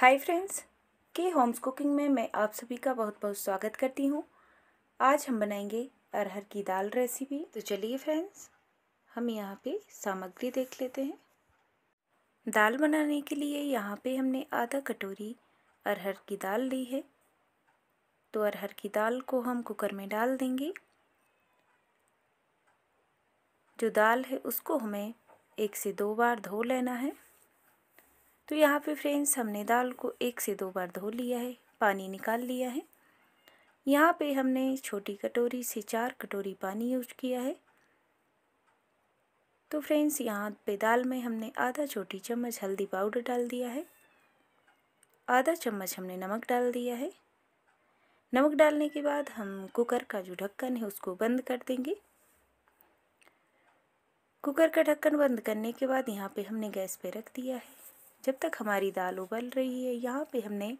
हाय friends के homes cooking में मैं आप सभी का बहुत बहुत स्वागत करती हूँ आज हम बनाएंगे अरहर की दाल रेसिपी तो चलिए फ्रेंड्स हम यहाँ पे सामग्री देख लेते हैं दाल बनाने के लिए यहाँ पे हमने आधा कटोरी अरहर की दाल ली है तो अरहर की दाल को हम कुकर में डाल देंगे जो दाल है उसको हमें एक से दो बार धो लेना है तो यहाँ पे फ्रेंड्स हमने दाल को एक से दो बार धो लिया है पानी निकाल लिया है यहाँ पे हमने छोटी कटोरी से चार कटोरी पानी यूज किया है तो फ्रेंड्स यहाँ पे दाल में हमने आधा छोटी चम्मच हल्दी पाउडर डाल दिया है आधा चम्मच हमने नमक डाल दिया है नमक डालने के बाद हम कुकर का जो ढक्कन है उसको बंद कर देंगे कुकर का ढक्कन बंद करने के बाद यहाँ पे हमने गैस पे रख दिया है जब तक हमारी दाल उबल रही है यहाँ पे हमने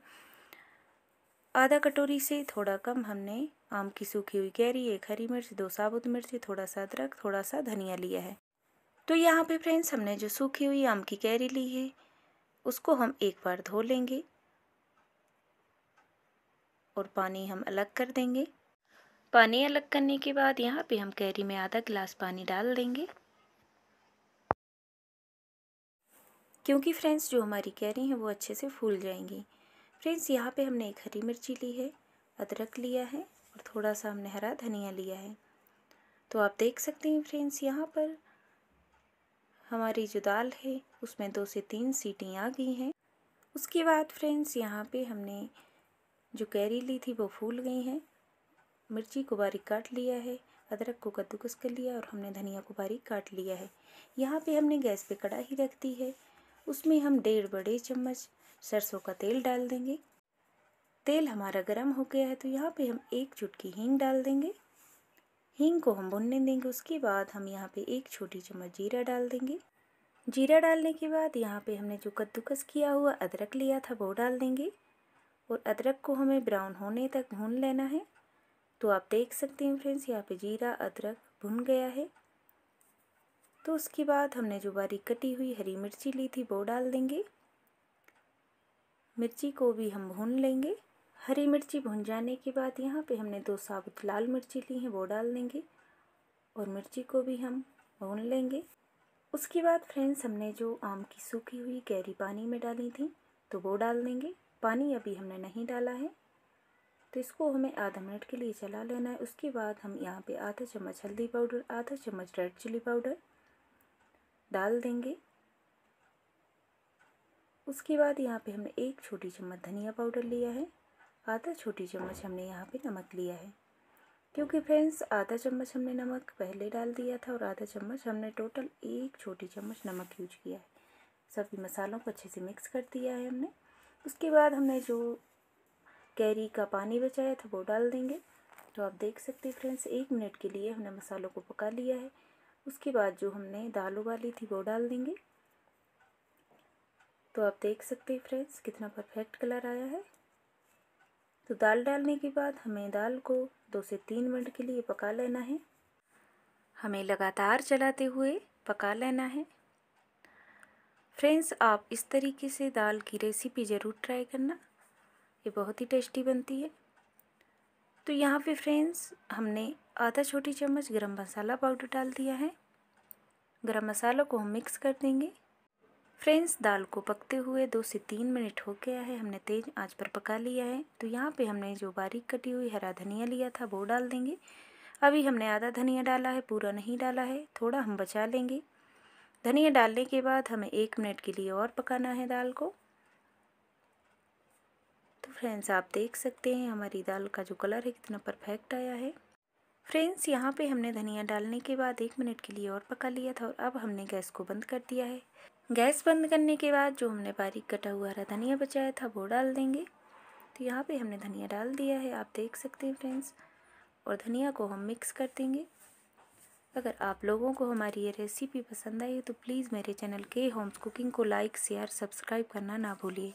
आधा कटोरी से थोड़ा कम हमने आम की सूखी हुई कैरी एक हरी मिर्च दो साबुत मिर्ची थोड़ा सा अदरक थोड़ा सा धनिया लिया है तो यहाँ पे फ्रेंड्स हमने जो सूखी हुई आम की कैरी ली है उसको हम एक बार धो लेंगे और पानी हम अलग कर देंगे पानी अलग करने के बाद यहाँ पे हम कैरी में आधा गिलास पानी डाल देंगे क्योंकि फ्रेंड्स जो हमारी कैरी हैं वो अच्छे से फूल जाएंगी फ्रेंड्स यहाँ पे हमने एक हरी मिर्ची ली है अदरक लिया है और थोड़ा सा हमने हरा धनिया लिया है तो आप देख सकते हैं फ्रेंड्स यहाँ पर हमारी जो दाल है उसमें दो से तीन सीटियाँ आ गई हैं उसके बाद फ्रेंड्स यहाँ पे हमने जो कैरी ली थी वो फूल गई हैं मिर्ची को बारीक काट लिया है अदरक को कद्दूकस कर लिया और हमने धनिया को बारीक काट लिया है यहाँ पे हमने गैस पे कड़ाही रख दी है उसमें हम डेढ़ बड़े चम्मच सरसों का तेल डाल देंगे तेल हमारा गर्म हो गया है तो यहाँ पे हम एक चुटकी हींग डाल देंगे हींग को हम भुनने देंगे उसके बाद हम यहाँ पे एक छोटी चम्मच जीरा डाल देंगे जीरा डालने के बाद यहाँ पे हमने जो कद्दूकस किया हुआ अदरक लिया था वो डाल देंगे और अदरक को हमें ब्राउन होने तक भून लेना है तो आप देख सकते हैं फ्रेंड्स यहाँ पे जीरा अदरक भुन गया है तो उसके बाद हमने जो बारीक कटी हुई हरी मिर्ची ली थी वो डाल देंगे मिर्ची को भी हम भून लेंगे हरी मिर्ची भुन जाने के बाद यहाँ पे हमने दो साबुत लाल मिर्ची ली हैं वो डाल देंगे और मिर्ची को भी हम भून लेंगे उसके बाद फ्रेंड्स हमने जो आम की सूखी हुई गहरी पानी में डाली थी तो वो डाल देंगे पानी अभी हमने नहीं डाला है तो इसको हमें आधा मिनट के लिए चला लेना है उसके बाद हम यहाँ पे आधा चम्मच हल्दी पाउडर आधा चम्मच रेड चिली पाउडर डाल देंगे उसके बाद यहाँ पे हमने एक छोटी चम्मच धनिया पाउडर लिया है आधा छोटी चम्मच हमने यहाँ पे नमक लिया है क्योंकि फ्रेंड्स आधा चम्मच हमने नमक पहले डाल दिया था और आधा चम्मच हमने टोटल एक छोटी चम्मच नमक यूज किया है सभी मसालों को अच्छे से मिक्स कर दिया है हमने उसके बाद हमने जो कैरी का पानी बचाया था वो डाल देंगे तो आप देख सकते हैं फ्रेंड्स एक मिनट के लिए हमने मसालों को पका लिया है उसके बाद जो हमने दाल उबाली थी वो डाल देंगे तो आप देख सकते हैं फ्रेंड्स कितना परफेक्ट कलर आया है तो दाल डालने के बाद हमें दाल को दो से तीन मिनट के लिए पका लेना है हमें लगातार चलाते हुए पका लेना है फ्रेंड्स आप इस तरीके से दाल की रेसिपी ज़रूर ट्राई करना ये बहुत ही टेस्टी बनती है तो यहाँ पे फ्रेंड्स हमने आधा छोटी चम्मच गरम मसाला पाउडर डाल दिया है गरम मसाला को हम मिक्स कर देंगे फ्रेंड्स दाल को पकते हुए दो से तीन मिनट हो गया है हमने तेज़ आंच पर पका लिया है तो यहाँ पे हमने जो बारीक कटी हुई हरा धनिया लिया था वो डाल देंगे अभी हमने आधा धनिया डाला है पूरा नहीं डाला है थोड़ा हम बचा लेंगे धनिया डालने के बाद हमें एक मिनट के लिए और पकाना है दाल को तो फ्रेंड्स आप देख सकते हैं हमारी दाल का जो कलर है कितना परफेक्ट आया है फ्रेंड्स यहाँ पे हमने धनिया डालने के बाद एक मिनट के लिए और पका लिया था और अब हमने गैस को बंद कर दिया है गैस बंद करने के बाद जो हमने बारीक कटा हुआ हरा धनिया बचाया था वो डाल देंगे तो यहाँ पे हमने धनिया डाल दिया है आप देख सकते हैं फ्रेंड्स और धनिया को हम मिक्स कर देंगे अगर आप लोगों को हमारी ये रेसिपी पसंद आई तो प्लीज़ मेरे चैनल के होम्स कुकिंग को लाइक शेयर सब्सक्राइब करना ना भूलिए